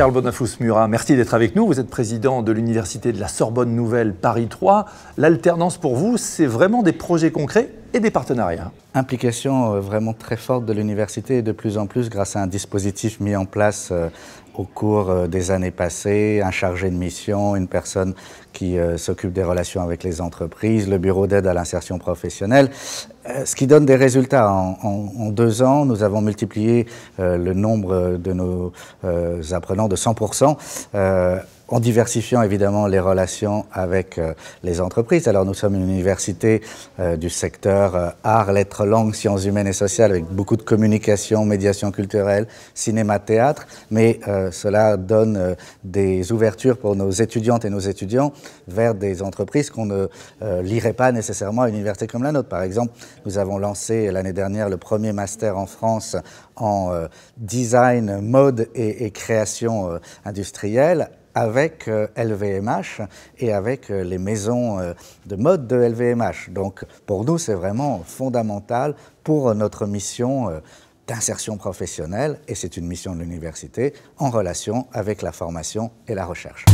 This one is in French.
Charles Bonafous-Murat, merci d'être avec nous. Vous êtes président de l'Université de la Sorbonne Nouvelle Paris 3. L'alternance pour vous, c'est vraiment des projets concrets et des partenariats. Implication euh, vraiment très forte de l'université et de plus en plus grâce à un dispositif mis en place euh, au cours euh, des années passées, un chargé de mission, une personne qui s'occupe des relations avec les entreprises, le bureau d'aide à l'insertion professionnelle, ce qui donne des résultats. En, deux ans, nous avons multiplié le nombre de nos apprenants de 100% en diversifiant évidemment les relations avec euh, les entreprises. Alors nous sommes une université euh, du secteur euh, art, arts, lettres, langues, sciences humaines et sociales avec beaucoup de communication, médiation culturelle, cinéma, théâtre, mais cela donne des ouvertures pour nos étudiantes et nos étudiants vers des entreprises qu'on ne lirait pas nécessairement à une université comme la nôtre. Par exemple, nous avons lancé l'année dernière le premier master en France en design, mode et création industrielle avec LVMH euh, et avec euh, les maisons euh, de mode de LVMH. Donc pour nous, c'est vraiment fondamental pour notre mission d'insertion professionnelle, et c'est une mission de l'université, en relation avec la formation et la recherche.